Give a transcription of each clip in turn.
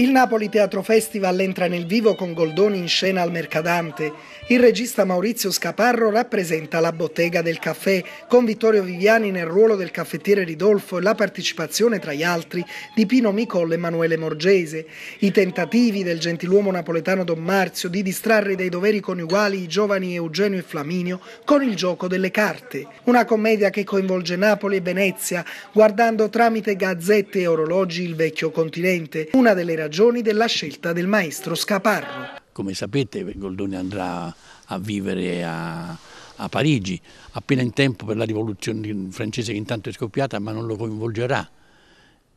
Il Napoli Teatro Festival entra nel vivo con Goldoni in scena al Mercadante. Il regista Maurizio Scaparro rappresenta la bottega del caffè, con Vittorio Viviani nel ruolo del caffettiere Ridolfo e la partecipazione, tra gli altri, di Pino Micolle e Emanuele Morgese. I tentativi del gentiluomo napoletano Don Marzio di distrarre dai doveri coniugali i giovani Eugenio e Flaminio con il gioco delle carte. Una commedia che coinvolge Napoli e Venezia, guardando tramite gazzette e orologi il vecchio continente. Una delle ragioni ragioni della scelta del maestro Scaparro. Come sapete Goldoni andrà a vivere a, a Parigi, appena in tempo per la rivoluzione francese che intanto è scoppiata, ma non lo coinvolgerà.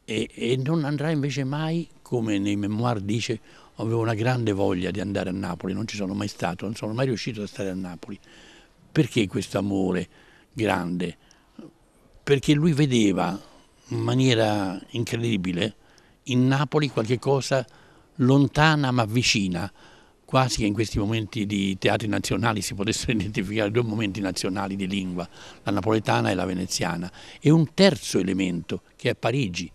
E, e, non andrà invece mai, come nei memoir dice, avevo una grande voglia di andare a Napoli, non ci sono mai stato, non sono mai riuscito a stare a Napoli. Perché questo amore grande? Perché lui vedeva in maniera incredibile in Napoli qualche cosa lontana ma vicina, quasi che in questi momenti di teatri nazionali si potessero identificare due momenti nazionali di lingua, la napoletana e la veneziana, e un terzo elemento che è Parigi,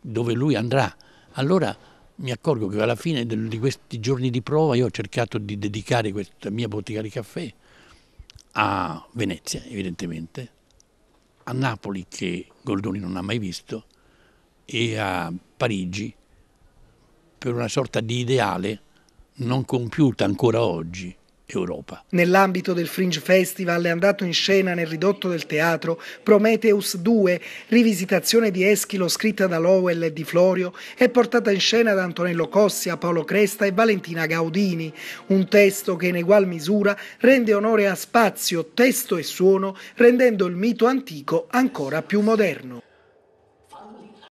dove lui andrà. Allora mi accorgo che alla fine di questi giorni di prova io ho cercato di dedicare questa mia bottega di caffè a Venezia, evidentemente, a Napoli che Goldoni non ha mai visto e a Parigi per una sorta di ideale non compiuta ancora oggi. Europa. Nell'ambito del Fringe Festival è andato in scena nel ridotto del teatro Prometheus 2, rivisitazione di Eschilo scritta da Lowell e di Florio e portata in scena da Antonello Cossia, Paolo Cresta e Valentina Gaudini, un testo che in egual misura rende onore a spazio, testo e suono, rendendo il mito antico ancora più moderno.